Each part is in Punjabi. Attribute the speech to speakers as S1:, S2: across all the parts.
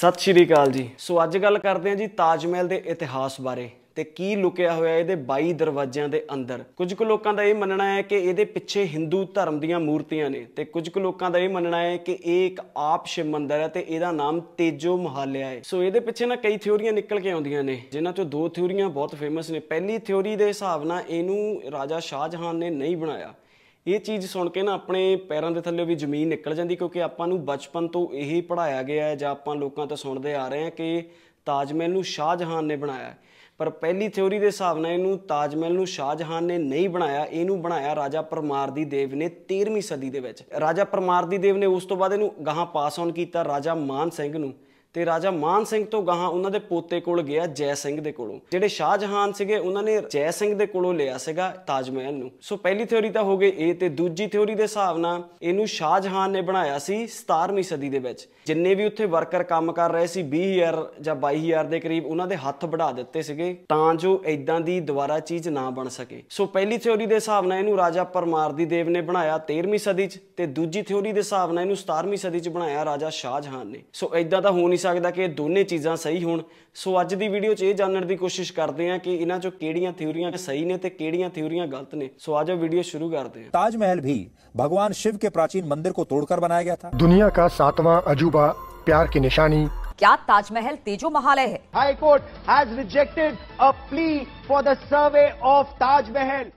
S1: ਸਤਿ ਸ਼੍ਰੀ ਅਕਾਲ ਜੀ ਸੋ ਅੱਜ ਗੱਲ ਕਰਦੇ ਹਾਂ ਜੀ ਤਾਜ ਮਹਿਲ ਦੇ ਇਤਿਹਾਸ ਬਾਰੇ ਤੇ ਕੀ ਲੁਕਿਆ ਹੋਇਆ ਇਹਦੇ 22 ਦਰਵਾਜ਼ਿਆਂ ਦੇ ਅੰਦਰ ਕੁਝ ਕੁ ਲੋਕਾਂ ਦਾ ਇਹ ਮੰਨਣਾ ਹੈ ਕਿ ਇਹਦੇ ਪਿੱਛੇ ਹਿੰਦੂ ਧਰਮ ਦੀਆਂ ਮੂਰਤੀਆਂ ਨੇ ਤੇ ਕੁਝ ਕੁ ਲੋਕਾਂ ਦਾ ਇਹ ਮੰਨਣਾ ਹੈ ਕਿ ਇਹ ਇੱਕ ਆਪ ਸ਼ਿਵ ਮੰਦਿਰ ਹੈ ਤੇ ਇਹਦਾ ਨਾਮ ਤੇਜੋ ਮਹਾਲਿਆ ਹੈ ਸੋ ਇਹਦੇ ਪਿੱਛੇ ਨਾ ਕਈ ਥਿਉਰੀਆਂ ਨਿਕਲ ਕੇ ਆਉਂਦੀਆਂ ਨੇ ਜਿਨ੍ਹਾਂ ਚੋਂ ਦੋ ਥਿਉਰੀਆਂ ਬਹੁਤ ਫੇਮਸ ਨੇ ਪਹਿਲੀ ਥਿਉਰੀ ਦੇ ਹਿਸਾਬ ਨਾਲ ਇਹਨੂੰ ਰਾਜਾ ਸ਼ਾਹਜਹਾਨ ਨੇ ਨਹੀਂ ਬਣਾਇਆ ਇਹ ਚੀਜ਼ ਸੁਣ ਕੇ ਨਾ ਆਪਣੇ ਪੈਰਾਂ ਦੇ ਥੱਲੇ ਵੀ ਜ਼ਮੀਨ ਨਿਕਲ ਜਾਂਦੀ ਕਿਉਂਕਿ ਆਪਾਂ ਨੂੰ ਬਚਪਨ ਤੋਂ ਇਹ ਹੀ ਪੜਾਇਆ ਗਿਆ ਹੈ ਜਾਂ ਆਪਾਂ ਲੋਕਾਂ ਤੋਂ ਸੁਣਦੇ ਆ ਰਹੇ ਹਾਂ ਕਿ ਤਾਜ ਮਹਿਲ ਨੂੰ ਸ਼ਾਹਜਹਾਨ ਨੇ ਬਣਾਇਆ ਪਰ ਪਹਿਲੀ ਥਿਉਰੀ ਦੇ ਹਿਸਾਬ ਨਾਲ ਇਹਨੂੰ ਤਾਜ ਮਹਿਲ ਨੂੰ ਸ਼ਾਹਜਹਾਨ ਨੇ ਨਹੀਂ ਬਣਾਇਆ ਇਹਨੂੰ ਬਣਾਇਆ ਰਾਜਾ ਪਰਮਾਰ ਦੀ ਦੇਵ ਨੇ 13ਵੀਂ ਸਦੀ ਦੇ ਵਿੱਚ ਰਾਜਾ ਪਰਮਾਰ ਦੀ ਦੇਵ ਨੇ ਉਸ ਤੋਂ ਬਾਅਦ ਇਹਨੂੰ ਗਾਹਾਂ ਪਾਸ ਔਨ ਕੀਤਾ ਰਾਜਾ ਮਾਨ ਸਿੰਘ ਨੂੰ ਤੇ ਰਾਜਾ ਮਾਨ ਸਿੰਘ ਤੋਂ ਗਾਹਾਂ ਉਹਨਾਂ ਦੇ ਪੋਤੇ ਕੋਲ ਗਿਆ ਜੈ ਸਿੰਘ ਦੇ ਕੋਲੋਂ ਜਿਹੜੇ ਸ਼ਾਹਜਹਾਨ ਸੀਗੇ ਉਹਨਾਂ ਨੇ ਜੈ ਸਿੰਘ ਦੇ ਕੋਲੋਂ ਲਿਆ ਸੀਗਾ ਤਾਜ ਮਹਿਲ ਨੂੰ ਸੋ ਪਹਿਲੀ ਥਿਉਰੀ ਤਾਂ ਹੋ ਗਈ ਇਹ ਤੇ ਦੂਜੀ ਥਿਉਰੀ ਦੇ ਹਿਸਾਬ ਨਾਲ ਇਹਨੂੰ ਸ਼ਾਹਜਹਾਨ ਨੇ ਬਣਾਇਆ ਸੀ 17ਵੀਂ ਸਦੀ ਦੇ ਵਿੱਚ ਜਿੰਨੇ ਵੀ ਉੱਥੇ ਵਰਕਰ ਕੰਮ ਕਰ ਰਹੇ ਸੀ 20000 ਜਾਂ 22000 ਦੇ ਕਰੀਬ ਉਹਨਾਂ ਦੇ ਹੱਥ ਵਧਾ ਦਿੱਤੇ ਸੀਗੇ ਤਾਂ ਜੋ ਐਦਾਂ ਦੀ ਦੁਬਾਰਾ ਚੀਜ਼ ਨਾ ਬਣ ਸਕੇ ਸੋ ਪਹਿਲੀ ਥਿਉਰੀ ਦੇ ਹਿਸਾਬ ਨਾਲ ਇਹਨੂੰ ਰਾਜਾ ਪਰਮਾਰ ਦੀ ਦੇਵ ਨੇ ਬਣਾਇਆ 13ਵੀਂ ਸਦੀ 'ਚ ਤੇ ਦੂਜੀ ਥਿਉਰੀ ਦੇ ਹਿਸਾਬ ਨਾਲ ਇਹਨੂੰ 17ਵੀਂ ਸਦੀ 'ਚ ਬਣਾਇਆ ਰਾਜਾ ਸ਼ਾਹਜਹਾਨ ਨੇ ਸੋ ਐਦਾਂ ਤਾਂ ਹੋ ਨਹੀਂ सकता कि दोनों चीज़ा सही हो सो अज की वीडियो ये जानने की कोशिश करते हैं कि ਕਿ ਇਹਨਾਂ 'ਚੋਂ ਕਿਹੜੀਆਂ ਥਿਉਰੀਆਂ ਸਹੀ ਨੇ ਤੇ ਕਿਹੜੀਆਂ ਥਿਉਰੀਆਂ ਗਲਤ वीडियो शुरू करते हैं ताजमहल भी भगवान शिव के प्राचीन मंदिर को तोड़कर बनाया गया था दुनिया का सातवां अजूबा प्यार की निशानी क्या ताजमहल तेजो महालय है high court has rejected a plea for the survey of Taj Mahal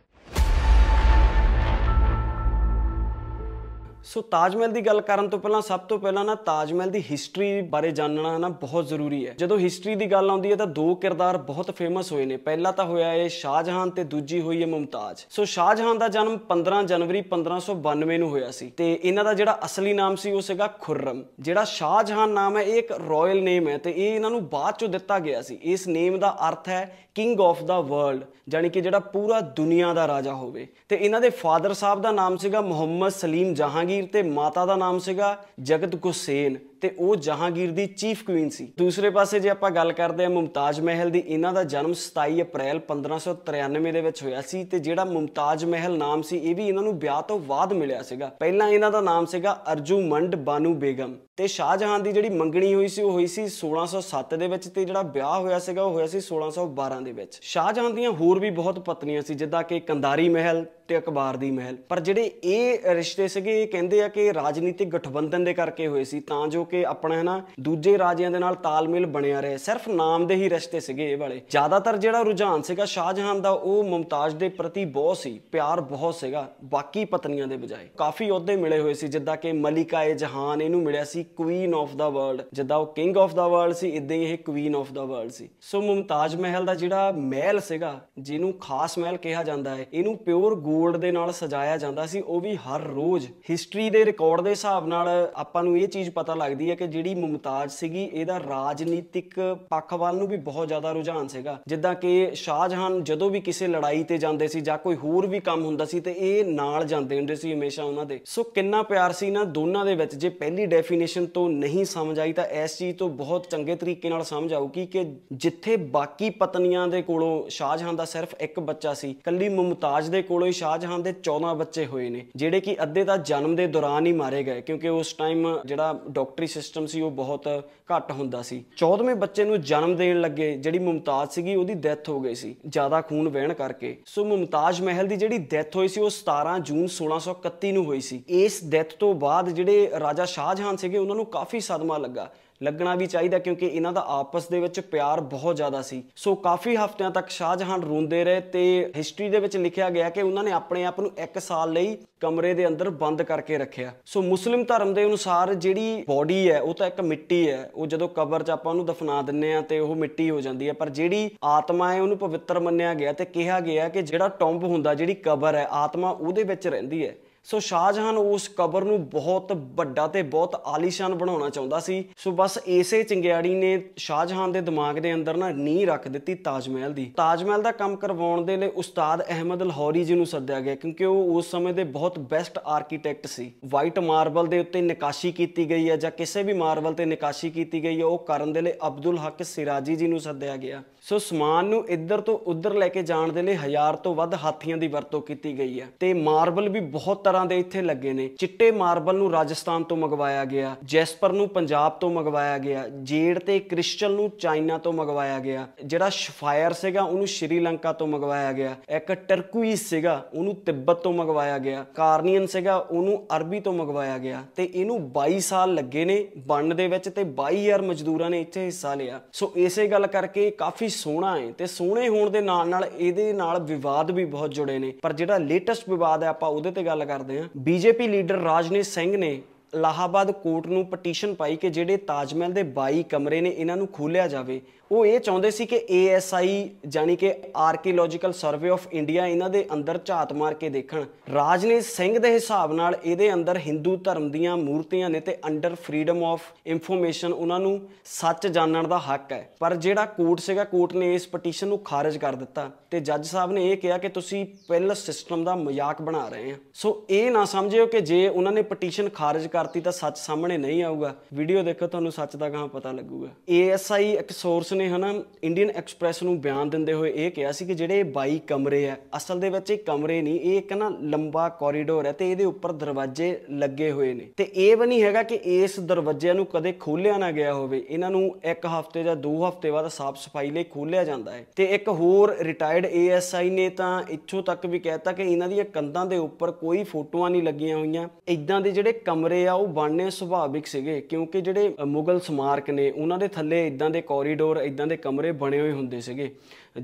S1: so Taj Mahal ਦੀ ਗੱਲ ਕਰਨ ਤੋਂ ਪਹਿਲਾਂ ਸਭ ਤੋਂ ਪਹਿਲਾਂ ਨਾ ਤਾਜ ਮਹਿਲ ਦੀ ਹਿਸਟਰੀ ਬਾਰੇ ਜਾਣਨਾ ਨਾ ਬਹੁਤ ਜ਼ਰੂਰੀ ਹੈ ਜਦੋਂ ਹਿਸਟਰੀ ਦੀ ਗੱਲ ਆਉਂਦੀ ਹੈ ਤਾਂ ਦੋ ਕਿਰਦਾਰ ਬਹੁਤ ਫੇਮਸ ਹੋਏ ਨੇ ਪਹਿਲਾ ਤਾਂ ਹੋਇਆ ਇਹ ਸ਼ਾਹਜਹਾਨ ਤੇ ਦੂਜੀ ਹੋਈ ਹੈ ਮੁਮਤਾਜ਼ ਸੋ ਸ਼ਾਹਜਹਾਨ ਦਾ ਜਨਮ 15 ਜਨਵਰੀ 1592 ਨੂੰ ਹੋਇਆ ਸੀ ਤੇ ਇਹਨਾਂ ਦਾ ਜਿਹੜਾ ਅਸਲੀ ਨਾਮ ਸੀ ਉਹ ਸੀਗਾ ਖੁਰਮ ਜਿਹੜਾ ਸ਼ਾਹਜਹਾਨ ਨਾਮ ਹੈ ਇਹ ਇੱਕ ਰਾਇਲ ਨੇਮ ਹੈ ਤੇ ਇਹ ਇਹਨਾਂ ਨੂੰ ਬਾਅਦ ਚੋਂ ਦਿੱਤਾ ਗਿਆ ਸੀ ਇਸ ਨੇਮ ਦਾ ਅਰਥ ਹੈ ਕਿੰਗ ਆਫ ਦਾ ਵਰਲਡ ਜਾਨੀ ਕਿ ਜਿਹੜਾ ਪੂਰਾ ਦੁਨੀਆ ਦਾ ਰਾਜਾ ਹੋਵੇ ਤੇ ਇਹਨਾਂ ਦੇ ਫਾਦਰ ਸਾਹਿਬ ਦਾ ਨਾਮ ਸੀਗਾ ਮੁਹੰਮਦ ਸਲੀਮ ਜਹਾਂਗੀ ਤੀਰ ਤੇ ਮਾਤਾ ਦਾ ਨਾਮ ਸੀਗਾ ਜਗਤ ਗੁਸੇਨ ਤੇ ਉਹ ਜਹਾਂਗੀਰ ਦੀ ਚੀਫ ਕੁਈਨ ਸੀ ਦੂਸਰੇ ਪਾਸੇ ਜੇ ਆਪਾਂ ਗੱਲ ਕਰਦੇ ਆ ਮੁਮਤਾਜ਼ ਮਹਿਲ ਦੀ ਇਹਨਾਂ ਦਾ ਜਨਮ 27 ਅਪ੍ਰੈਲ 1593 ਦੇ ਵਿੱਚ ਹੋਇਆ ਸੀ ਤੇ ਜਿਹੜਾ ਮੁਮਤਾਜ਼ ਮਹਿਲ ਨਾਮ ਸੀ ਇਹ ਵੀ ਇਹਨਾਂ ਨੂੰ ਵਿਆਹ ਤੋਂ ਬਾਅਦ ਮਿਲਿਆ ਸੀਗਾ ਪਹਿਲਾਂ ਇਹਨਾਂ ਦਾ ਨਾਮ ਸੀਗਾ ਅਰਜੂ ਮੰਡ ਬਾਨੂ ਬੇਗਮ ਤੇ ਸ਼ਾਹਜਹਾਂ ਦੀ ਜਿਹੜੀ ਮੰਗਣੀ ਹੋਈ ਸੀ ਉਹ ਹੋਈ ਸੀ 1607 ਦੇ ਵਿੱਚ ਤੇ ਜਿਹੜਾ ਵਿਆਹ ਹੋਇਆ ਸੀਗਾ ਉਹ ਹੋਇਆ ਸੀ 1612 ਦੇ ਵਿੱਚ ਸ਼ਾਹਜਹਾਂ ਦੀਆਂ ਹੋਰ ਵੀ ਬਹੁਤ ਪਤਨੀਆਂ ਸੀ ਜਿੱਦਾਂ ਕਿ ਕੰਦਾਰੀ ਮਹਿਲ ਤੇ ਅਕਬਾਰ ਦੀ ਮਹਿਲ ਪਰ ਜਿਹੜੇ ਇਹ ਰਿਸ਼ਤੇ ਸੀਗੇ ਇਹ ਕਹਿੰਦੇ ਆ ਕਿ ਰਾਜਨੀਤਿਕ ਗਠਬੰਧਨ ਦੇ ਕਰਕੇ ਹੋਏ ਸੀ ਤਾਂ ਜੋ ਕਿ ਆਪਣਾ ਹਨਾ ਦੂਜੇ ਰਾਜਿਆਂ ਦੇ ਨਾਲ ਤਾਲਮੇਲ ਬਣਿਆ ਰਹੇ ਸਿਰਫ ਨਾਮ ਦੇ ਹੀ ਰਿਸ਼ਤੇ ਸੀਗੇ ਇਹ ਵਾਲੇ ਜ਼ਿਆਦਾਤਰ ਜਿਹੜਾ ਰੁਝਾਨ ਸੀਗਾ ਸ਼ਾਹਜਹਾਨ ਦਾ ਉਹ ਮੁਮਤਾਜ਼ ਦੇ ਪ੍ਰਤੀ ਬਹੁਤ ਸੀ ਪਿਆਰ ਬਹੁਤ ਸੀਗਾ ਬਾਕੀ ਪਤਨੀਆਂ ਦੇ ਬਜਾਏ ਕਾਫੀ ਅਹੁਦੇ ਮਿਲੇ ਹੋਏ ਸੀ ਜਿੱਦਾਂ ਕਿ ਮਲਿਕਾ ਏ ਜਹਾਨ ਇਹਨੂੰ ਮਿਲਿਆ ਸੀ ਕੁਈਨ ਆਫ ਦਾ ਵਰਲਡ ਜਿੱਦਾਂ ਉਹ ਕਿੰਗ ਆਫ ਦਾ ਵਰਲਡ ਸੀ ਇਦਾਂ ਹੀ ਇਹ ਕੁਈਨ ਆਫ ਦਾ ਵਰਲਡ ਸੀ ਸੋ ਮੁਮਤਾਜ਼ ਮਹਿਲ ਦਾ ਜਿਹੜਾ ਮਹਿਲ ਸੀਗਾ ਜਿਹਨੂੰ ਖਾਸ ਮਹਿਲ ਕਿਹਾ ਜਾਂਦਾ ਹੈ ਇਹਨੂੰ ਪਿਓਰ 골ਡ ਦੇ ਨਾਲ ਸਜਾਇਆ ਜਾਂਦਾ ਸੀ ਉਹ ਵੀ ਹਰ ਰੋਜ਼ ਹਿਸਟਰੀ ਦੇ ਰਿਕਾਰਡ ਦੇ ਹਿਸਾਬ ਨਾਲ ਆਪਾਂ ਨੂੰ ਇਹ ਚੀਜ਼ ਪਤਾ ਲੱਗਦੀ ਲੱਗਦੀ ਹੈ ਕਿ ਜਿਹੜੀ ਮੁਮਤਾਜ਼ ਸੀਗੀ ਇਹਦਾ ਰਾਜਨੀਤਿਕ ਪੱਖ ਵੱਲ ਨੂੰ ਵੀ ਬਹੁਤ ਜ਼ਿਆਦਾ ਰੁਝਾਨ ਸੀਗਾ ਜਿੱਦਾਂ ਕਿ ਸ਼ਾਹਜਹਾਨ ਜਦੋਂ ਵੀ ਕਿਸੇ ਲੜਾਈ ਤੇ ਜਾਂਦੇ ਸੀ ਜਾਂ ਕੋਈ ਹੋਰ ਵੀ ਕੰਮ ਹੁੰਦਾ ਸੀ ਤੇ ਇਹ ਨਾਲ ਜਾਂਦੇ ਹੁੰਦੇ ਸੀ ਹਮੇਸ਼ਾ ਉਹਨਾਂ ਦੇ ਸੋ ਕਿੰਨਾ ਪਿਆਰ ਸੀ ਨਾ ਦੋਨਾਂ ਦੇ ਵਿੱਚ ਜੇ ਪਹਿਲੀ ਡੈਫੀਨੇਸ਼ਨ ਤੋਂ ਨਹੀਂ ਸਮਝ ਆਈ ਤਾਂ ਇਸ ਚੀਜ਼ ਤੋਂ ਬਹੁਤ ਚੰਗੇ ਤਰੀਕੇ ਨਾਲ ਸਮਝ ਆਊਗੀ ਕਿ ਜਿੱਥੇ ਬਾਕੀ ਪਤਨੀਆਂ ਦੇ ਕੋਲੋਂ ਸ਼ਾਹਜਹਾਨ ਦਾ ਸਿਰਫ ਇੱਕ ਬੱਚਾ ਸੀ ਕੱਲੀ ਮੁਮਤਾਜ਼ ਦੇ ਕੋਲੋਂ ਹੀ ਸ਼ਾਹਜਹਾਨ ਦੇ 14 ਬੱਚੇ ਹੋਏ ਨੇ ਜਿਹੜੇ ਕਿ ਅੱਧੇ ਤਾਂ ਜਨਮ ਦੇ ਦੌਰਾਨ ਹੀ ਮਾਰੇ ਗਏ ਕਿਉਂਕਿ ਉਸ ਟਾਈਮ ਜਿਹੜਾ ਡਾਕਟਰ ਸਿਸਟਮ ਸੀ ਉਹ ਬਹੁਤ ਘੱਟ ਹੁੰਦਾ ਸੀ 14ਵੇਂ ਬੱਚੇ ਨੂੰ ਜਨਮ ਦੇਣ ਲੱਗੇ ਜਿਹੜੀ ਮੁਮਤਾਜ਼ ਸੀਗੀ ਉਹਦੀ ਡੈਥ ਹੋ ਗਈ ਸੀ ਜ਼ਿਆਦਾ ਖੂਨ ਵਹਿਣ ਕਰਕੇ ਸੋ ਮੁਮਤਾਜ਼ ਮਹਿਲ ਦੀ ਜਿਹੜੀ ਡੈਥ ਹੋਈ ਸੀ ਉਹ 17 ਜੂਨ 1631 ਨੂੰ ਹੋਈ ਸੀ ਇਸ ਡੈਥ ਤੋਂ ਬਾਅਦ ਜਿਹੜੇ ਰਾਜਾ ਸ਼ਾਹਜਹਾਨ ਸੀਗੇ ਉਹਨਾਂ ਨੂੰ ਕਾਫੀ ਸਦਮਾ ਲੱਗਾ ਲੱਗਣਾ ਵੀ ਚਾਹੀਦਾ ਕਿਉਂਕਿ ਇਹਨਾਂ ਦਾ ਆਪਸ ਦੇ ਵਿੱਚ ਪਿਆਰ ਬਹੁਤ ਜ਼ਿਆਦਾ ਸੀ ਸੋ ਕਾਫੀ ਹਫ਼ਤਿਆਂ ਤੱਕ ਸ਼ਾਹਜਹਾਨ ਰੋਂਦੇ ਰਹੇ ਤੇ ਹਿਸਟਰੀ ਦੇ ਵਿੱਚ ਲਿਖਿਆ ਗਿਆ ਕਿ ਉਹਨਾਂ ਨੇ ਆਪਣੇ ਆਪ ਨੂੰ 1 ਸਾਲ ਲਈ ਕਮਰੇ ਦੇ ਅੰਦਰ ਬੰਦ ਕਰਕੇ ਰੱਖਿਆ ਸੋ ਮੁਸਲਿਮ ਧਰਮ ਦੇ ਅਨੁਸਾਰ ਜਿਹੜੀ ਬਾਡੀ ਹੈ ਉਹ ਤਾਂ ਇੱਕ ਮਿੱਟੀ ਹੈ ਉਹ ਜਦੋਂ ਕਬਰ 'ਚ ਆਪਾਂ ਉਹਨੂੰ ਦਫਨਾ ਦਿੰਨੇ ਆ ਤੇ ਉਹ ਮਿੱਟੀ ਹੋ ਜਾਂਦੀ ਹੈ ਪਰ ਜਿਹੜੀ ਆਤਮਾ ਹੈ ਉਹਨੂੰ ਪਵਿੱਤਰ ਮੰਨਿਆ ਗਿਆ ਤੇ ਕਿਹਾ ਗਿਆ ਕਿ ਜਿਹੜਾ ਟੰਬ ਹੁੰਦਾ ਜਿਹੜੀ ਕਬਰ ਹੈ ਆਤਮਾ ਉਹਦੇ ਵਿੱਚ ਰਹਿੰਦੀ ਹੈ ਸੋ ਸ਼ਾਹਜਹਾਨ ਉਸ ਕਬਰ ਨੂੰ ਬਹੁਤ ਵੱਡਾ ਤੇ ਬਹੁਤ ਆਲੀਸ਼ਾਨ ਬਣਾਉਣਾ ਚਾਹੁੰਦਾ ਸੀ ਸੋ ਬਸ ਇਸੇ ਚਿੰਗਿਆੜੀ ਨੇ ਸ਼ਾਹਜਹਾਨ ਦੇ ਦਿਮਾਗ ਦੇ ਅੰਦਰ ਨਾ ਨੀਂ ਰੱਖ ਦਿੱਤੀ ਤਾਜ ਮਹਿਲ ਦੀ ਤਾਜ ਮਹਿਲ ਦਾ ਕੰਮ ਕਰਵਾਉਣ ਦੇ ਲਈ ਉਸਤਾਦ ਅਹਿਮਦ ਲਾਹੌਰੀ ਜੀ ਨੂੰ ਸੱਦਿਆ ਗਿਆ ਕਿਉਂਕਿ ਉਹ ਉਸ ਸਮੇਂ ਦੇ ਬਹੁਤ ਬੈਸਟ ਆਰਕੀਟੈਕਟ ਸੀ ਵਾਈਟ ਮਾਰਬਲ ਦੇ ਉੱਤੇ ਨਿਕਾਸ਼ੀ ਕੀਤੀ ਗਈ ਹੈ ਜਾਂ ਕਿਸੇ ਵੀ ਮਾਰਬਲ ਤੇ ਨਿਕਾਸ਼ੀ ਕੀਤੀ ਗਈ ਹੈ ਉਹ ਕਰਨ ਦੇ ਲਈ ਅਬਦੁਲ ਹੱਕ ਸਿਰਾਜੀ ਜੀ ਨੂੰ ਸੱਦਿਆ ਗਿਆ ਸੋ ਸਮਾਨ ਨੂੰ ਇੱਧਰ ਤੋਂ ਉੱਧਰ ਲੈ ਕੇ ਜਾਣ ਦੇ ਲਈ ਹਜ਼ਾਰ ਤੋਂ ਵੱਧ ਹਾਥੀਆਂ ਦੀ ਵਰਤੋਂ ਕੀਤੀ ਗਈ ਹੈ ਤੇ ਮਾਰਬਲ ਵੀ ਬਹੁਤ ਤਰ੍ਹਾਂ ਦੇ ਇੱਥੇ ਲੱਗੇ ਨੇ ਚਿੱਟੇ ਮਾਰਬਲ ਨੂੰ ਰਾਜਸਥਾਨ ਤੋਂ ਮੰਗਵਾਇਆ ਗਿਆ ਜੈਸਪਰ ਨੂੰ ਪੰਜਾਬ ਤੋਂ ਮੰਗਵਾਇਆ ਗਿਆ ਜੇਡ ਤੇ ਕ੍ਰਿਸਟਲ ਨੂੰ ਚਾਈਨਾ ਤੋਂ ਮੰਗਵਾਇਆ ਗਿਆ ਜਿਹੜਾ ਸ਼ਫਾਇਰ ਸੀਗਾ ਉਹਨੂੰ ਸ਼੍ਰੀਲੰਕਾ ਤੋਂ ਮੰਗਵਾਇਆ ਗਿਆ ਇੱਕ ਟਰਕੁਇਸ ਸੀਗਾ ਉਹਨੂੰ ਤਿੱਬਤ ਤੋਂ ਮੰਗਵਾਇਆ ਗਿਆ ਕਾਰਨੀਅਨ ਸੀਗਾ ਉਹਨੂੰ ਅਰਬੀ ਤੋਂ ਮੰਗਵਾਇਆ ਗਿਆ ਤੇ ਇਹਨੂੰ 22 ਸਾਲ ਲੱਗੇ ਨੇ ਬਣਨ ਦੇ ਵਿੱਚ ਤੇ 22000 ਮਜ਼ਦੂਰਾਂ ਨੇ ਇੱਥੇ ਹਿੱਸਾ ਲਿਆ ਸੋ ਇਸੇ ਗੱਲ ਕਰਕੇ ਕਾਫੀ ਸੋਹਣਾ ਹੈ ਤੇ ਸੋਹਣੇ ਹੋਣ ਦੇ ਨਾਲ ਨਾਲ ਇਹਦੇ ਨਾਲ ਵਿਵਾਦ ਵੀ ਬਹੁਤ ਜੁੜੇ ਨੇ ਪਰ ਜਿਹੜਾ ਲੇਟੈਸਟ ਵਿਵਾਦ ਹੈ ਆਪਾਂ ਉਹਦੇ ਤੇ ਗੱਲ ਕਰ ਕਰਦੇ ਹਾਂ ਬੀਜੇਪੀ ਲੀਡਰ ਰਾਜਨੀਤ ਸਿੰਘ ਨੇ ਲਾਹਾਬਾਦ ਕੋਰਟ ਨੂੰ ਪਟੀਸ਼ਨ ਪਾਈ ਕਿ ਜਿਹੜੇ ਤਾਜਮਹਿਲ ਦੇ 22 ਕਮਰੇ ਨੇ ਇਹਨਾਂ ਨੂੰ ਖੋਲਿਆ ਜਾਵੇ ਉਹ ਇਹ ਚਾਹੁੰਦੇ ਸੀ ਕਿ ASI ਜਾਨੀ ਕਿ ਆਰਕੀਓਲੋਜੀਕਲ ਸਰਵੇ ਆਫ ਇੰਡੀਆ ਇਹਨਾਂ ਦੇ ਅੰਦਰ ਝਾਤ ਮਾਰ ਕੇ ਦੇਖਣ ਰਾਜਨੀਤ ਸਿੰਘ ਦੇ ਹਿਸਾਬ ਨਾਲ ਇਹਦੇ ਅੰਦਰ ਹਿੰਦੂ ਧਰਮ ਦੀਆਂ ਮੂਰਤੀਆਂ ਨੇ ਤੇ ਅੰਡਰ ਫਰੀडम ਆਫ ਇਨਫੋਰਮੇਸ਼ਨ ਉਹਨਾਂ ਨੂੰ ਸੱਚ ਜਾਣਨ ਦਾ ਹੱਕ ਹੈ ਪਰ ਜਿਹੜਾ ਕੋਰਟ ਸੀਗਾ ਕੋਰਟ ਨੇ ਇਸ ਪਟੀਸ਼ਨ ਨੂੰ ਖਾਰਜ ਕਰ ਦਿੱਤਾ ਤੇ ਜੱਜ ਸਾਹਿਬ ਨੇ ਇਹ ਕਿਹਾ ਕਿ ਤੁਸੀਂ ਪਹਿਲ ਸਿਸਟਮ ਦਾ ਮਜ਼ਾਕ ਬਣਾ ਰਹੇ ਹੋ ਸੋ ਇਹ ਨਾ ਸਮਝਿਓ ਕਿ ਜੇ ਉਹਨਾਂ ਨੇ ਪਟੀਸ਼ਨ ਖਾਰਜ ਕਰਤੀ ਤਾਂ ਸੱਚ ਸਾਹਮਣੇ ਨਹੀਂ ਆਊਗਾ ਵੀਡੀਓ ਦੇਖੋ ਤੁਹਾਨੂੰ ਸੱਚ ਦਾ ਕਹਾਂ ਪਤਾ ਲੱਗੂਗਾ ASI ਇੱਕ ਸੋਰਸ ਨੇ ਹਨਾ ਇੰਡੀਅਨ ਐਕਸਪ੍ਰੈਸ ਨੂੰ ਬਿਆਨ ਦਿੰਦੇ ਹੋਏ ਇਹ ਕਿਹਾ ਸੀ ਕਿ ਜਿਹੜੇ 22 ਕਮਰੇ ਆ ਅਸਲ ਦੇ ਵਿੱਚ ਇਹ ਕਮਰੇ ਨਹੀਂ ਇਹ ਇੱਕ ਨਾ ਲੰਬਾ ਕੋਰੀਡੋਰ ਹੈ ਤੇ ਇਹਦੇ ਉੱਪਰ ਦਰਵਾਜ਼ੇ ਲੱਗੇ ਹੋਏ ਨੇ ਤੇ ਇਹ ਵੀ ਨਹੀਂ ਹੈਗਾ ਕਿ ਇਸ ਦਰਵਾਜ਼ਿਆਂ ਨੂੰ ਕਦੇ ਖੋਲਿਆ ਨਾ ਗਿਆ ਹੋਵੇ ਇਹਨਾਂ ਨੂੰ ਇੱਕ ਹਫ਼ਤੇ ਜਾਂ ਦੋ ਹਫ਼ਤੇ ਬਾਅਦ ਸਾਫ਼ ਸਫਾਈ ਲਈ ਖੋਲਿਆ ਜਾਂਦਾ ਹੈ ਤੇ ਇੱਕ ਹੋਰ ਰਿਟਾਇਰਡ ਏਐਸਆਈ ਨੇ ਤਾਂ ਇੱਥੋਂ ਤੱਕ ਵੀ ਕਹਿਤਾ ਕਿ ਇਹਨਾਂ ਦੀਆਂ ਕੰਧਾਂ ਦੇ ਉੱਪਰ ਕੋਈ ਫੋਟੋਆਂ ਨਹੀਂ ਲੱਗੀਆਂ ਹੋਈਆਂ ਇਦਾਂ ਦੇ ਜਿਹੜੇ ਕਮਰੇ ਆ ਉਹ ਬਣਨੇ ਸੁਭਾਵਿਕ ਸੀਗੇ ਕਿਉਂਕਿ ਜਿਹੜੇ ਮੁਗਲ ਸਮਾਰਕ ਨੇ ਉਹਨਾਂ ਦੇ ਥੱਲੇ ਇਦਾਂ ਦੇ ਕੋਰੀਡੋਰ ਇਦਾਂ ਦੇ ਕਮਰੇ ਬਣੇ ਹੋਏ ਹੁੰਦੇ ਸੀਗੇ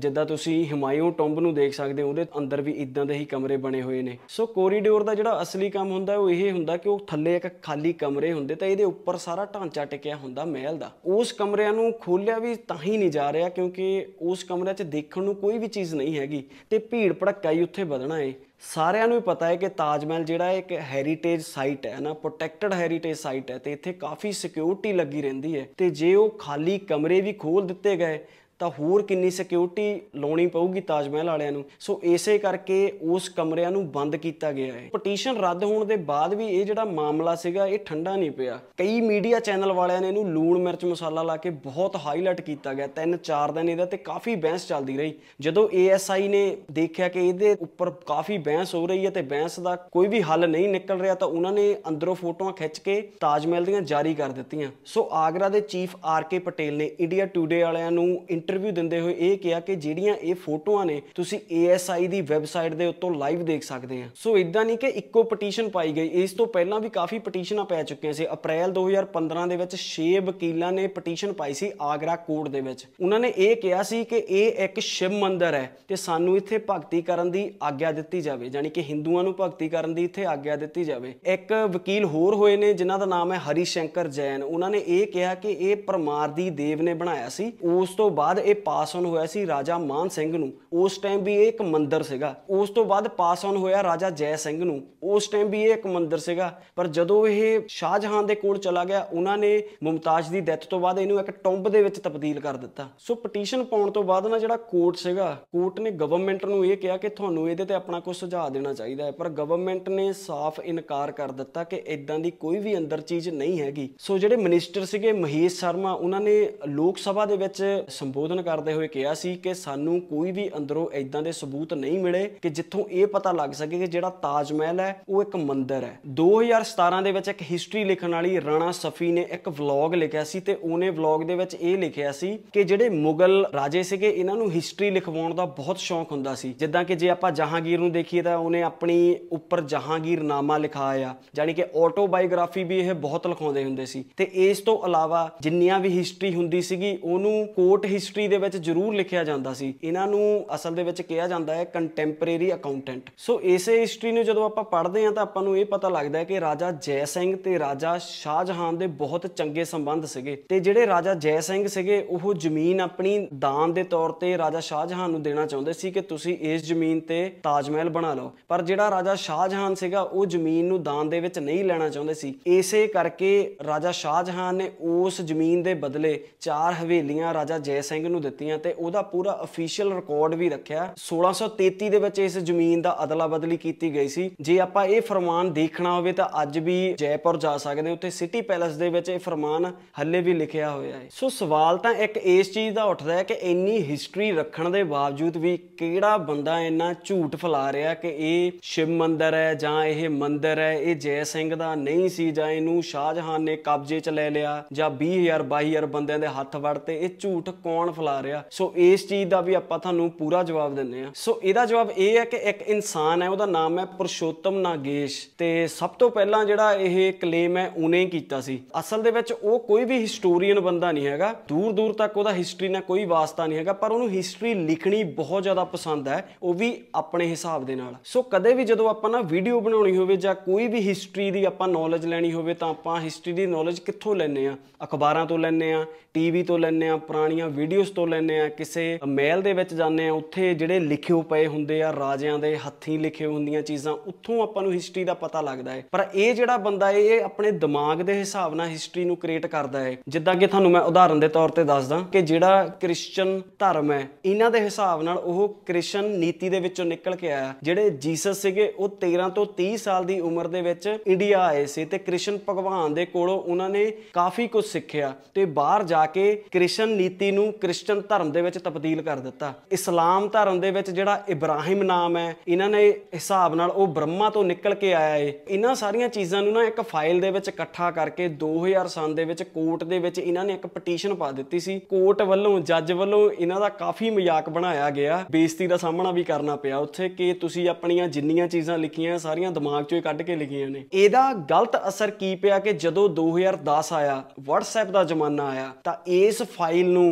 S1: ਜਿੱਦਾਂ ਤੁਸੀਂ ਹਿਮਾਇਓ ਟੰਬ ਨੂੰ ਦੇਖ ਸਕਦੇ ਹੋ ਉਹਦੇ ਅੰਦਰ ਵੀ ਇਦਾਂ ਦੇ ਹੀ ਕਮਰੇ ਬਣੇ ਹੋਏ ਨੇ ਸੋ ਕੋਰੀਡੋਰ ਦਾ ਜਿਹੜਾ ਅਸਲੀ ਕੰਮ ਹੁੰਦਾ ਉਹ ਇਹ ਹੁੰਦਾ ਕਿ ਉਹ ਥੱਲੇ ਇੱਕ ਖਾਲੀ ਕਮਰੇ ਹੁੰਦੇ ਤਾਂ ਇਹਦੇ ਉੱਪਰ ਸਾਰਾ ਢਾਂਚਾ ਟਿਕਿਆ ਹੁੰਦਾ ਮਹਿਲ ਦਾ ਉਸ ਕਮਰਿਆਂ ਨੂੰ ਖੋਲਿਆ ਵੀ ਤਾਂ ਹੀ ਨਹੀਂ ਜਾ ਰਿਹਾ ਕਿਉਂਕਿ ਉਸ ਕਮਰੇ 'ਚ ਦੇਖਣ ਨੂੰ ਕੋਈ ਵੀ ਚੀਜ਼ ਨਹੀਂ ਹੈਗੀ ਤੇ ਭੀੜ ਭੜੱਕਾ ਹੀ ਉੱਥੇ ਵਧਣਾ ਹੈ ਸਾਰਿਆਂ ਨੂੰ ਪਤਾ ਹੈ ਕਿ ਤਾਜ ਮਹਿਲ ਜਿਹੜਾ ਇੱਕ ਹੈਰੀਟੇਜ ਸਾਈਟ ਹੈ ਨਾ ਪ੍ਰੋਟੈਕਟਡ ਹੈਰੀਟੇਜ ਸਾਈਟ ਹੈ ਤੇ ਇੱਥੇ ਕਾਫੀ ਸਿਕਿਉਰਿਟੀ ਲੱਗੀ ਰਹਿੰਦੀ ਹੈ ਤੇ ਜੇ ਉਹ ਖਾਲੀ ਕਮਰੇ ਵੀ ਖੋਲ ਦਿੱਤੇ ਗਏ ਤਾਂ ਹੋਰ ਕਿੰਨੀ ਸਿਕਿਉਰਿਟੀ ਲਾਉਣੀ ਪਊਗੀ ਤਾਜ ਮਹਿਲ ਵਾਲਿਆਂ ਨੂੰ ਸੋ ਇਸੇ ਕਰਕੇ ਉਸ ਕਮਰਿਆਂ ਨੂੰ ਬੰਦ ਕੀਤਾ ਗਿਆ ਹੈ ਪਟੀਸ਼ਨ ਰੱਦ ਹੋਣ ਦੇ ਬਾਅਦ ਵੀ ਇਹ ਜਿਹੜਾ ਮਾਮਲਾ ਸੀਗਾ ਇਹ ਠੰਡਾ ਨਹੀਂ ਪਿਆ ਕਈ ਮੀਡੀਆ ਚੈਨਲ ਵਾਲਿਆਂ ਨੇ ਇਹਨੂੰ ਲੂਣ ਮਿਰਚ ਮਸਾਲਾ ਲਾ ਕੇ ਬਹੁਤ ਹਾਈਲਾਈਟ ਕੀਤਾ ਗਿਆ ਤਿੰਨ ਚਾਰ ਦਿਨ ਇਹਦਾ ਤੇ ਕਾਫੀ ਬਹਿਸ ਚੱਲਦੀ ਰਹੀ ਜਦੋਂ ਏਐਸਆਈ ਨੇ ਦੇਖਿਆ ਕਿ ਇਹਦੇ ਉੱਪਰ ਕਾਫੀ ਬਹਿਸ ਹੋ ਰਹੀ ਹੈ ਤੇ ਬਹਿਸ ਦਾ ਕੋਈ ਵੀ ਹੱਲ ਨਹੀਂ ਨਿਕਲ ਰਿਹਾ ਤਾਂ ਉਹਨਾਂ ਨੇ ਅੰਦਰੋਂ ਫੋਟੋਆਂ ਖਿੱਚ ਕੇ ਤਾਜ ਮਹਿਲ ਦੀਆਂ ਜਾਰੀ ਕਰ ਦਿੱਤੀਆਂ ਸੋ ਆਗਰਾ ਦੇ ਚੀਫ ਆਰਕੇ ਪਟੇਲ ਨੇ ਇੰਡੀਆ ਟੂਡੇ ਵਾਲਿਆਂ ਨੂੰ ਇੰਟਰਵਿਊ ਦਿੰਦੇ ਹੋਏ ਇਹ ਕਿਹਾ ਕਿ ਜਿਹੜੀਆਂ ਇਹ ਫੋਟੋਆਂ ਨੇ ਤੁਸੀਂ ASI ਦੀ ਵੈਬਸਾਈਟ ਦੇ ਉੱਤੋਂ ਲਾਈਵ ਦੇਖ ਸਕਦੇ ਆ ਸੋ ਇਦਾਂ ਨਹੀਂ ਕਿ ਇੱਕੋ ਪਟੀਸ਼ਨ ਪਾਈ ਗਈ ਇਸ ਤੋਂ ਪਹਿਲਾਂ ਵੀ ਕਾਫੀ ਪਟੀਸ਼ਨਾਂ ਪੈ ਚੁੱਕੀਆਂ ਸੀ ਅਪ੍ਰੈਲ 2015 ਦੇ ਵਿੱਚ 6 ਵਕੀਲਾਂ ਨੇ ਪਟੀਸ਼ਨ ਪਾਈ ਸੀ ਆਗਰਾ ਕੋਰਟ ਦੇ ਵਿੱਚ ਉਹਨਾਂ ਨੇ ਇਹ ਕਿਹਾ ਸੀ ਕਿ ਇਹ ਇੱਕ ਸ਼ਿਵ ਮੰਦਿਰ ਹੈ ਤੇ ਸਾਨੂੰ ਇੱਥੇ ਭਗਤੀ ਕਰਨ ਦੀ ਆਗਿਆ ਦਿੱਤੀ ਜਾਵੇ ਯਾਨੀ ਕਿ ਹਿੰਦੂਆਂ ਨੂੰ ਭਗਤੀ ਕਰਨ ਦੀ ਇੱਥੇ ਆਗਿਆ ਦਿੱਤੀ ਜਾਵੇ ਇੱਕ ਵਕੀਲ ਹੋਰ ਹੋਏ ਨੇ ਜਿਨ੍ਹਾਂ ਦਾ ਨਾਮ ਹੈ ਹਰੀ ਸ਼ੰਕਰ ਜੈਨ ਉਹਨਾਂ ਨੇ ਇਹ ਕਿਹਾ ਕਿ ਇਹ ਪਰਮਾਰਦੀ ਦੇਵ ਨੇ ਬਣਾਇਆ ਸੀ ਉਸ ਤੋਂ ਬਾਅਦ ਬਾਅਦ ਇਹ ਪਾਸ ਆਨ ਹੋਇਆ ਸੀ ਰਾਜਾ ਮਾਨ ਸਿੰਘ ਨੂੰ ਉਸ ਟਾਈਮ ਵੀ ਇਹ ਇੱਕ ਮੰਦਿਰ ਸੀਗਾ ਉਸ ਤੋਂ ਬਾਅਦ ਪਾਸ ਆਨ ਹੋਇਆ ਰਾਜਾ ਜੈ ਸਿੰਘ ਨੂੰ ਉਸ ਟਾਈਮ ਵੀ ਇਹ ਇੱਕ ਮੰਦਿਰ ਸੀਗਾ ਪਰ ਜਦੋਂ ਇਹ ਸ਼ਾਹਜਹਾਨ ਦੇ ਕੋਲ ਚਲਾ ਗਿਆ ਉਹਨਾਂ ਨੇ ਮੁਮਤਾਜ਼ ਦੀ ਡੈਥ ਤੋਂ ਬਾਅਦ ਇਹਨੂੰ ਇੱਕ ਟੰਬ ਦੇ ਵਿੱਚ ਤਬਦੀਲ ਕਰ ਦਿੱਤਾ ਸੋ ਪਟੀਸ਼ਨ ਪਾਉਣ ਤੋਂ ਬਾਅਦ ਨਾ ਜਿਹੜਾ ਕੋਰਟ ਸੀਗਾ ਕੋਰਟ ਨੇ ਗਵਰਨਮੈਂਟ ਨੂੰ ਇਹ ਕਿਹਾ ਕਿ ਤੁਹਾਨੂੰ ਇਹਦੇ ਤੇ ਆਪਣਾ ਕੋਈ ਸੁਝਾਅ ਦੇਣਾ ਚਾਹੀਦਾ ਹੈ ਪਰ ਗਵਰਨਮੈਂਟ ਨੇ ਸਾਫ਼ ਇਨਕਾਰ ਕਰ ਦਿੱਤਾ ਕਿ ਇਦਾਂ ਦੀ ਕੋਈ ਵੀ ਅੰਦਰ ਚੀਜ਼ ਨਹੀਂ ਹੈਗੀ ਸੋ ਜਿਹੜੇ ਮਿਨਿਸਟਰ ਸੀਗੇ ਮਹੇਸ਼ ਸ਼ਰਮਾ ਉਹਨਾਂ ਨੇ ਲੋਕ ਸਭਾ ਦੇ ਵਿੱਚ ਸੰਬੋਧਨ ਸੰਬੋਧਨ ਕਰਦੇ ਹੋਏ ਕਿਹਾ ਸੀ ਕਿ ਸਾਨੂੰ ਕੋਈ ਵੀ ਅੰਦਰੋਂ ਐਦਾਂ ਦੇ ਸਬੂਤ ਨਹੀਂ ਮਿਲੇ ਕਿ ਜਿੱਥੋਂ ਇਹ ਪਤਾ ਲੱਗ ਸਕੇ ਕਿ ਜਿਹੜਾ ਤਾਜ ਮਹਿਲ ਹੈ ਉਹ ਇੱਕ ਮੰਦਿਰ ਹੈ 2017 ਦੇ ਵਿੱਚ ਇੱਕ ਹਿਸਟਰੀ ਲਿਖਣ ਵਾਲੀ ਰਾਣਾ ਸਫੀ ਨੇ ਇੱਕ ਵਲੌਗ ਲਿਖਿਆ ਸੀ ਤੇ ਉਹਨੇ ਵਲੌਗ ਦੇ ਵਿੱਚ ਇਹ ਲਿਖਿਆ ਸੀ ਕਿ ਜਿਹੜੇ ਮੁਗਲ ਰਾਜੇ ਸੀਗੇ ਇਹਨਾਂ ਨੂੰ ਹਿਸਟਰੀ ਲਿਖਵਾਉਣ ਦਾ ਬਹੁਤ ਸ਼ੌਂਕ ਹੁੰਦਾ ਸੀ ਜਿੱਦਾਂ ਕਿ ਜੇ ਆਪਾਂ ਜਹਾਂਗੀਰ ਨੂੰ ਦੇਖੀਏ ਤਾਂ ਉਹਨੇ ਆਪਣੀ ਉੱਪਰ ਜਹਾਂਗੀਰ ਨਾਮਾ ਲਿਖਾਇਆ ਯਾਨੀ ਕਿ ਆਟੋਬਾਇਓਗ੍ਰਾਫੀ ਵੀ ਇਹ ਬਹੁਤ ਲਿਖਾਉਂਦੇ ਹੁੰਦੇ ਸੀ ਤੇ ਇਸ ਤੋਂ ਇਲਾਵਾ ਜਿੰਨੀਆਂ ਵੀ ਹਿਸਟਰੀ ਹੁੰਦੀ ਸੀਗੀ ਉਹਨੂੰ ਕੋਰਟ ਹਿਸਟਰੀ ਹਿਸਟਰੀ ਦੇ ਵਿੱਚ ਜ਼ਰੂਰ ਲਿਖਿਆ ਜਾਂਦਾ ਸੀ ਇਹਨਾਂ ਨੂੰ ਅਸਲ ਦੇ ਵਿੱਚ ਕਿਹਾ ਜਾਂਦਾ ਹੈ ਕੰਟੈਂਪਰੇਰੀ ਅਕਾਊਂਟੈਂਟ ਸੋ ਇਸੇ ਹਿਸਟਰੀ ਨੂੰ ਜਦੋਂ ਆਪਾਂ ਪੜ੍ਹਦੇ ਹਾਂ ਤਾਂ ਆਪਾਂ ਨੂੰ ਇਹ ਪਤਾ ਲੱਗਦਾ ਹੈ ਕਿ ਰਾਜਾ ਜੈ ਸਿੰਘ ਤੇ ਰਾਜਾ ਸ਼ਾਹਜਹਾਨ ਦੇ ਬਹੁਤ ਚੰਗੇ ਸੰਬੰਧ ਸੀਗੇ ਤੇ ਜਿਹੜੇ ਰਾਜਾ ਜੈ ਸਿੰਘ ਸੀਗੇ ਉਹ ਜ਼ਮੀਨ ਆਪਣੀ ਦਾਨ ਦੇ ਤੌਰ ਤੇ ਰਾਜਾ ਸ਼ਾਹਜਹਾਨ ਨੂੰ ਦੇਣਾ ਚਾਹੁੰਦੇ ਸੀ ਕਿ ਤੁਸੀਂ ਇਸ ਜ਼ਮੀਨ ਤੇ ਤਾਜ ਮਹਿਲ ਬਣਾ ਲਓ ਪਰ ਜਿਹੜਾ ਰਾਜਾ ਸ਼ਾਹਜਹਾਨ ਸੀਗਾ ਉਹ ਜ਼ਮੀਨ ਨੂੰ ਦਾਨ ਦੇ ਵਿੱਚ ਨਹੀਂ ਲੈਣਾ ਚਾਹੁੰਦੇ ਸੀ ਇਸੇ ਕਰਕੇ ਰਾਜਾ ਸ਼ਾਹਜਹਾਨ ਨੇ ਉਸ ਜ਼ਮੀਨ ਦੇ ਬਦਲੇ ਚਾਰ ਹਵੇਲੀਆਂ ਰਾਜਾ ਜੈ ਸਿੰਘ ਸਿੰਘ ਨੂੰ ਦਿੱਤੀਆਂ ਤੇ ਉਹਦਾ ਪੂਰਾ ਅਫੀਸ਼ੀਅਲ ਰਿਕਾਰਡ ਵੀ ਰੱਖਿਆ 1633 ਦੇ ਵਿੱਚ ਇਸ ਜ਼ਮੀਨ ਦਾ ਅਦਲਾ ਬਦਲੀ ਕੀਤੀ ਗਈ ਸੀ ਜੇ ਆਪਾਂ ਇਹ ਫਰਮਾਨ ਦੇਖਣਾ ਹੋਵੇ ਤਾਂ ਅੱਜ ਵੀ ਜੈਪੁਰ ਜਾ ਸਕਦੇ ਉੱਥੇ ਸਿਟੀ ਪੈਲੇਸ ਦੇ ਵਿੱਚ ਇਹ ਫਰਮਾਨ ਹੱਲੇ ਵੀ ਲਿਖਿਆ ਹੋਇਆ ਹੈ ਸੋ ਸਵਾਲ ਤਾਂ ਇੱਕ ਇਸ ਚੀਜ਼ ਦਾ ਉੱਠਦਾ ਹੈ ਕਿ ਇੰਨੀ ਹਿਸਟਰੀ ਰੱਖਣ ਦੇ ਬਾਵਜੂਦ ਵੀ ਕਿਹੜਾ ਬੰਦਾ ਇੰਨਾ ਝੂਠ ਫਲਾ ਰਿਹਾ ਕਿ ਇਹ ਸ਼ਿਵ ਮੰਦਿਰ ਹੈ ਜਾਂ ਇਹ ਮੰਦਿਰ ਹੈ ਇਹ ਜੈ ਸਿੰਘ ਦਾ ਨਹੀਂ ਸੀ ਜਾਂ ਇਹਨੂੰ ਸ਼ਾਹਜਹਾਨ ਨੇ ਕਬਜ਼ੇ 'ਚ ਲੈ ਲਿਆ ਜਾਂ 20000 22000 ਬੰਦਿਆਂ ਦੇ ਹੱਥ ਵੜਤੇ ਇਹ ਝੂਠ ਕੌਣ ਫੈਲਾ ਰਿਹਾ ਸੋ ਇਸ ਚੀਜ਼ ਦਾ ਵੀ ਆਪਾਂ ਤੁਹਾਨੂੰ ਪੂਰਾ ਜਵਾਬ ਦਿੰਨੇ ਆ ਸੋ ਇਹਦਾ ਜਵਾਬ ਇਹ ਹੈ ਕਿ ਇੱਕ ਇਨਸਾਨ ਹੈ ਉਹਦਾ ਨਾਮ ਹੈ ਪੁਰਸ਼ੋਤਮ ਨਾਗੇਸ਼ ਤੇ ਸਭ ਤੋਂ ਪਹਿਲਾਂ ਜਿਹੜਾ ਇਹ ਕਲੇਮ ਹੈ ਉਹਨੇ ਹੀ ਕੀਤਾ ਸੀ ਅਸਲ ਦੇ ਵਿੱਚ ਉਹ ਕੋਈ ਵੀ ਹਿਸਟੋਰੀਅਨ ਬੰਦਾ ਨਹੀਂ ਹੈਗਾ ਦੂਰ ਦੂਰ ਤੱਕ ਉਹਦਾ ਹਿਸਟਰੀ ਨਾਲ ਕੋਈ ਵਾਸਤਾ ਨਹੀਂ ਹੈਗਾ ਪਰ ਉਹਨੂੰ ਹਿਸਟਰੀ ਲਿਖਣੀ ਬਹੁਤ ਜ਼ਿਆਦਾ ਪਸੰਦ ਹੈ ਉਹ ਵੀ ਆਪਣੇ ਹਿਸਾਬ ਦੇ ਨਾਲ ਸੋ ਕਦੇ ਵੀ ਜਦੋਂ ਆਪਾਂ ਨਾ ਵੀਡੀਓ ਬਣਾਉਣੀ ਹੋਵੇ ਜਾਂ ਕੋਈ ਵੀ ਹਿਸਟਰੀ ਦੀ ਆਪਾਂ ਨੌਲੇਜ ਲੈਣੀ ਹੋਵੇ ਤਾਂ ਆਪਾਂ ਹਿਸਟਰੀ ਦੀ ਨੌਲੇਜ ਕਿੱਥੋਂ ਲੈਣੇ ਆ ਅਖਬਾਰਾਂ ਤੋਂ ਲੈਣੇ ਆ ਟੀਵੀ ਤੋਂ ਲੈਣੇ ਆ ਪੁਰਾਣੀਆਂ ਵੀਡੀਓ ਵੀਡੀਓਜ਼ ਤੋਂ ਲੈਨੇ ਆ ਕਿਸੇ ਮਹਿਲ ਦੇ ਵਿੱਚ ਜਾਂਦੇ ਆ ਉੱਥੇ ਜਿਹੜੇ ਲਿਖੇ ਪਏ ਹੁੰਦੇ ਆ ਰਾਜਿਆਂ ਦੇ ਹੱਥੀਂ ਲਿਖੇ ਹੁੰਦੀਆਂ ਚੀਜ਼ਾਂ ਉੱਥੋਂ ਆਪਾਂ ਨੂੰ ਹਿਸਟਰੀ ਦਾ ਪਤਾ ਲੱਗਦਾ ਹੈ ਪਰ ਇਹ ਜਿਹੜਾ ਬੰਦਾ ਹੈ ਇਹ ਆਪਣੇ ਦਿਮਾਗ ਦੇ ਹਿਸਾਬ ਨਾਲ ਹਿਸਟਰੀ ਨੂੰ ਕ੍ਰੀਏਟ ਕਰਦਾ ਹੈ ਜਿੱਦਾਂ ਕਿ ਤੁਹਾਨੂੰ ਮੈਂ ਉਦਾਹਰਨ ਦੇ ਤੌਰ ਤੇ ਦੱਸਦਾ ਕਿ ਜਿਹੜਾ ਕ੍ਰਿਸਚੀਅਨ ਧਰਮ ਹੈ ਇਹਨਾਂ ਦੇ ਹਿਸਾਬ ਨਾਲ ਉਹ ਕ੍ਰਿਸ਼ਨ ਨੀਤੀ ਦੇ ਵਿੱਚੋਂ ਨਿਕਲ ਕੇ ਆਇਆ ਜਿਹੜੇ ਜੀਸਸ ਸੀਗੇ ਉਹ 13 ਤੋਂ 30 ਸਾਲ ਦੀ ਉਮਰ ਦੇ ਵਿੱਚ ਇੰਡੀਆ ਆਏ ਸੀ ਤੇ ਕ੍ਰਿਸ਼ਨ ਭਗਵਾਨ ਦੇ ਕੋਲੋਂ ਉਹਨਾਂ ਨੇ ਕਾਫੀ ਕੁਝ ਸਿੱਖਿਆ ਤੇ ਬਾਹਰ ਜਾ ਕੇ ਕ੍ਰਿਸ਼ਨ ਨੀਤੀ ਨੂੰ ਕ੍ਰਿਸਚਨ ਧਰਮ ਦੇ ਵਿੱਚ ਤਬਦੀਲ ਕਰ ਦਿੱਤਾ ਇਸਲਾਮ ਧਰਮ ਦੇ ਵਿੱਚ ਜਿਹੜਾ ਇਬਰਾਹਿਮ ਨਾਮ ਹੈ ਇਹਨਾਂ ਨੇ ਹਿਸਾਬ ਨਾਲ ਉਹ ਬ੍ਰਹਮਾ ਤੋਂ ਨਿਕਲ ਕੇ ਆਇਆ ਏ ਇਹਨਾਂ ਸਾਰੀਆਂ ਚੀਜ਼ਾਂ ਨੂੰ ਨਾ ਇੱਕ ਫਾਈਲ ਦੇ ਵਿੱਚ ਇਕੱਠਾ ਕਰਕੇ 2000 ਸਾਲ ਦੇ ਵਿੱਚ ਕੋਰਟ ਦੇ ਵਿੱਚ ਇਹਨਾਂ ਨੇ ਇੱਕ ਪਟੀਸ਼ਨ ਪਾ ਦਿੱਤੀ ਸੀ ਕੋਰਟ ਵੱਲੋਂ ਜੱਜ ਵੱਲੋਂ ਇਹਨਾਂ ਦਾ ਕਾਫੀ ਮਜ਼ਾਕ ਬਣਾਇਆ ਗਿਆ ਬੇਇੱਜ਼ਤੀ ਦਾ ਸਾਹਮਣਾ ਵੀ ਕਰਨਾ ਪਿਆ ਉੱਥੇ ਕਿ ਤੁਸੀਂ ਆਪਣੀਆਂ ਜਿੰਨੀਆਂ ਚੀਜ਼ਾਂ ਲਿਖੀਆਂ ਸਾਰੀਆਂ ਦਿਮਾਗ ਚੋਂ ਹੀ ਕੱਢ ਕੇ ਲਿਖੀਆਂ ਨੇ ਇਹਦਾ ਗਲਤ ਅਸਰ ਕੀ ਪਿਆ ਕਿ ਜਦੋਂ 2010 ਆਇਆ WhatsApp ਦਾ ਜ਼ਮਾਨਾ ਆਇਆ ਤਾਂ ਇਸ ਫਾਈਲ ਨੂੰ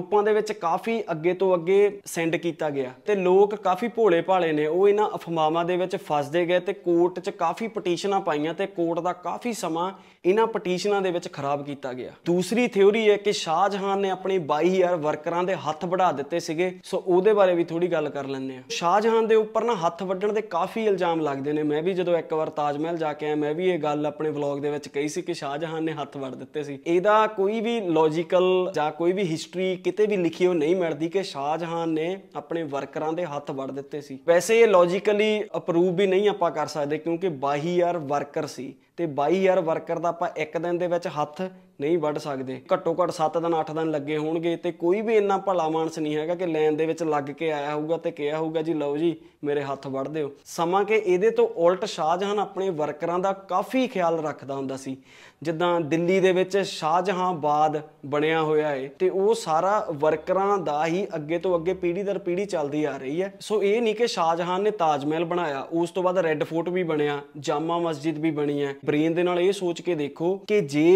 S1: ਗਰੁੱਪਾਂ ਦੇ ਵਿੱਚ ਕਾਫੀ ਅੱਗੇ ਤੋਂ ਅੱਗੇ ਸੈਂਡ ਕੀਤਾ ਗਿਆ ਤੇ ਲੋਕ ਕਾਫੀ ਭੋਲੇ ਭਾਲੇ ਨੇ ਉਹ ਇਹਨਾਂ ਅਫਵਾਹਾਂ ਦੇ ਵਿੱਚ ਫਸਦੇ ਗਏ ਤੇ ਕੋਰਟ 'ਚ ਕਾਫੀ ਪਟੀਸ਼ਨਾਂ ਪਾਈਆਂ ਤੇ ਕੋਰਟ ਦਾ ਕਾਫੀ ਸਮਾਂ ਇਹਨਾਂ ਪਟੀਸ਼ਨਾਂ ਦੇ ਵਿੱਚ ਖਰਾਬ ਕੀਤਾ ਗਿਆ ਦੂਸਰੀ ਥਿਉਰੀ ਹੈ ਕਿ ਸ਼ਾਹਜਹਾਨ ਨੇ ਆਪਣੇ 22000 ਵਰਕਰਾਂ ਦੇ ਹੱਥ ਵਢਾ ਦਿੱਤੇ ਸੀਗੇ ਸੋ ਉਹਦੇ ਬਾਰੇ ਵੀ ਥੋੜੀ ਗੱਲ ਕਰ ਲੈਂਦੇ ਆ ਸ਼ਾਹਜਹਾਨ ਦੇ ਉੱਪਰ ਨਾ ਹੱਥ ਵੱਢਣ ਦੇ ਕਾਫੀ ਇਲਜ਼ਾਮ ਲੱਗਦੇ ਨੇ ਮੈਂ ਵੀ ਜਦੋਂ ਇੱਕ ਵਾਰ ਤਾਜ ਮਹਿਲ ਜਾ ਕੇ ਆਇਆ ਮੈਂ ਵੀ ਇਹ ਗੱਲ ਆਪਣੇ ਵਲੌਗ ਦੇ ਵਿੱਚ ਕਹੀ ਸੀ ਕਿ ਸ਼ਾਹਜਹਾਨ ਨੇ ਹੱਥ ਵੱਢ ਦਿੱਤੇ ਸੀ ਇਹਦਾ ਕੋਈ ਵੀ ਲੌਜੀਕਲ ਜਾਂ ਕੋਈ ਵੀ ਹਿਸਟਰੀ ਕਿਤੇ ਵੀ ਲਿਖੀ ਉਹ ਨਹੀਂ ਮਿਲਦੀ ਕਿ ਸ਼ਾਹਜਹਾਨ ਨੇ ਆਪਣੇ ਵਰਕਰਾਂ ਦੇ ਹੱਥ ਵੜ ਦਿੱਤੇ ਸੀ ਵੈਸੇ ਇਹ ਲੌਜੀਕਲੀ ਅਪਰੂਵ ਵੀ ਨਹੀਂ ਆਪਾਂ ਕਰ ਸਕਦੇ ਕਿਉਂਕਿ 22000 ਵਰਕਰ ਸੀ ਤੇ 22000 ਵਰਕਰ ਦਾ ਆਪਾਂ ਇੱਕ ਦਿਨ ਦੇ ਵਿੱਚ ਹੱਥ ਨਹੀਂ ਵੱਢ ਸਕਦੇ ਘੱਟੋ ਘੱਟ 7 ਦਿਨ 8 ਦਿਨ ਲੱਗੇ ਹੋਣਗੇ ਤੇ ਕੋਈ ਵੀ ਇੰਨਾ ਭਲਾ ਮਾਨਸ ਨਹੀਂ ਹੈਗਾ ਕਿ ਲੈਣ ਦੇ ਵਿੱਚ ਲੱਗ ਕੇ ਆਇਆ ਹੋਊਗਾ ਤੇ ਕਿਹਾ ਹੋਊਗਾ ਜੀ ਲਓ ਜੀ ਮੇਰੇ ਹੱਥ ਵੱਢ ਦਿਓ ਸਮਾਂ ਕਿ ਇਹਦੇ ਤੋਂ ਉਲਟ ਸ਼ਾਹਜਹਾਨ ਆਪਣੇ ਵਰਕਰਾਂ ਦਾ ਕਾਫੀ ਖਿਆਲ ਰੱਖਦਾ ਹੁੰਦਾ ਸੀ ਜਿੱਦਾਂ ਦਿੱਲੀ ਦੇ ਵਿੱਚ ਬਾਦ ਬਣਿਆ ਹੋਇਆ ਏ ਤੇ ਉਹ ਸਾਰਾ ਵਰਕਰਾਂ ਦਾ ਹੀ ਅੱਗੇ ਤੋਂ ਅੱਗੇ ਪੀੜੀ ਦਰ ਪੀੜੀ ਚੱਲਦੀ ਆ ਰਹੀ ਹੈ ਸੋ ਇਹ ਨਹੀਂ ਕਿ ਸ਼ਾਹਜਹਾਨ ਨੇ ਤਾਜ ਮਹਿਲ ਬਣਾਇਆ ਉਸ ਤੋਂ ਬਾਅਦ ਰੈੱਡ ਫੋਰਟ ਵੀ ਬਣਿਆ ਜਾਮਾ ਮਸਜਿਦ ਵੀ ਬਣੀ ਹੈ ਬ੍ਰੇਨ ਦੇ ਨਾਲ ਇਹ ਸੋਚ ਕੇ ਦੇਖੋ ਕਿ ਜੇ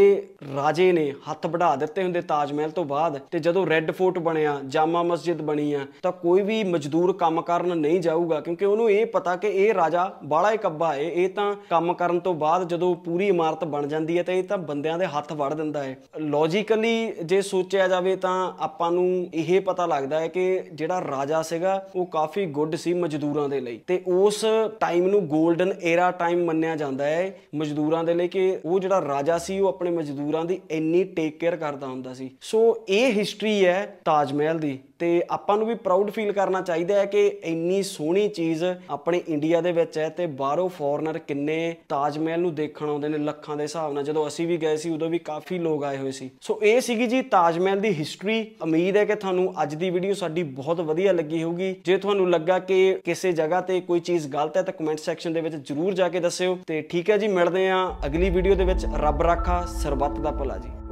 S1: ਰਾਜੇ ਨੇ ਹੱਥ ਵਧਾ ਦਿੱਤੇ ਹੁੰਦੇ ਤਾਜ ਮਹਿਲ ਤੋਂ ਬਾਅਦ ਤੇ ਜਦੋਂ ਰੈੱਡ ਫੋਰਟ ਬਣਿਆ ਜਾਮਾ ਮਸਜਿਦ ਬਣੀ ਆ ਤਾਂ ਕੋਈ ਵੀ ਮਜ਼ਦੂਰ ਕੰਮ ਕਰਨ ਨਹੀਂ ਜਾਊਗਾ ਕਿਉਂਕਿ ਉਹਨੂੰ ਇਹ ਪਤਾ ਕਿ ਇਹ ਰਾਜਾ ਬਾਲਾ ਇਕੱਬਾ ਹੈ ਏ ਇਹ ਤਾਂ ਕੰਮ ਕਰਨ ਤੋਂ ਬਾਅਦ ਜਦੋਂ ਪੂਰੀ ਇਮਾਰਤ ਬਣ ਜਾਂਦੀ ਹੈ ਤਾਂ ਇਹ ਤਾਂ ਬੰਦਿਆਂ ਦੇ ਹੱਥ ਵੜ ਦਿੰਦਾ ਹੈ ਲੌਜੀਕਲੀ ਜੇ ਸੋਚਿਆ ਜਾਵੇ ਤਾਂ ਆਪਾਂ ਨੂੰ ਇਹ ਪਤਾ ਲੱਗਦਾ ਹੈ ਕਿ ਜਿਹੜਾ ਰਾਜਾ ਸੀਗਾ ਉਹ ਕਾਫੀ ਗੁੱਡ ਸੀ ਮਜ਼ਦੂਰਾਂ ਦੇ ਲਈ ਤੇ ਉਸ ਟਾਈਮ ਨੂੰ 골ਡਨ ਏਰਾ ਟਾਈਮ ਮੰਨਿਆ ਜਾਂਦਾ ਹੈ ਮਜ਼ਦੂਰਾਂ ਦੇ ਲਈ ਕਿ ਉਹ ਜਿਹੜਾ ਰਾਜਾ ਸੀ ਉਹ ਆਪਣੇ ਮਜ਼ਦੂਰਾਂ ਦੀ ਇੰਨੀ ਟੇਕ ਕੇਅਰ ਕਰਦਾ ਹੁੰਦਾ ਸੀ ਸੋ ਇਹ ਹਿਸਟਰੀ ਹੈ ਤਾਜ ਮਹਿਲ ਦੀ ਤੇ ਆਪਾਂ ਨੂੰ ਵੀ ਪ੍ਰਾਊਡ ਫੀਲ ਕਰਨਾ ਚਾਹੀਦਾ ਹੈ ਕਿ ਇੰਨੀ ਸੋਹਣੀ ਚੀਜ਼ ਆਪਣੇ ਇੰਡੀਆ ਦੇ ਵਿੱਚ ਹੈ ਤੇ ਬਾਹਰੋਂ ਫੋਰਨਰ ਕਿੰਨੇ ਤਾਜ ਮਹਿਲ ਨੂੰ ਦੇਖਣ ਆਉਂਦੇ ਨੇ ਲੱਖਾਂ ਦੇ ਹਿਸਾਬ ਨਾਲ ਜਦੋਂ ਅਸੀਂ ਵੀ ਗਏ ਸੀ ਉਦੋਂ ਵੀ ਕਾਫੀ ਲੋਕ ਆਏ ਹੋਏ ਸੀ ਸੋ ਇਹ ਸੀਗੀ ਜੀ ਤਾਜ ਮਹਿਲ ਦੀ ਹਿਸਟਰੀ ਉਮੀਦ ਹੈ ਕਿ ਤੁਹਾਨੂੰ ਅੱਜ ਦੀ ਵੀਡੀਓ ਸਾਡੀ ਬਹੁਤ ਵਧੀਆ ਲੱਗੀ ਹੋਊਗੀ ਜੇ ਤੁਹਾਨੂੰ ਲੱਗਾ ਕਿ ਕਿਸੇ ਜਗ੍ਹਾ ਤੇ ਕੋਈ ਚੀਜ਼ ਗਲਤ ਹੈ ਤਾਂ ਕਮੈਂਟ ਸੈਕਸ਼ਨ ਦੇ ਵਿੱਚ ਜਰੂਰ ਜਾ ਕੇ ਦੱਸਿਓ ਤੇ ਠੀਕ ਹੈ ਜੀ ਮਿਲਦੇ ਆਂ ਅਗਲੀ ਵੀਡੀਓ ਦੇ ਵਿੱਚ ਰੱਬ ਰਾਖਾ ਸਰਬੱਤ ਦਾ ਭਲਾ ਜੀ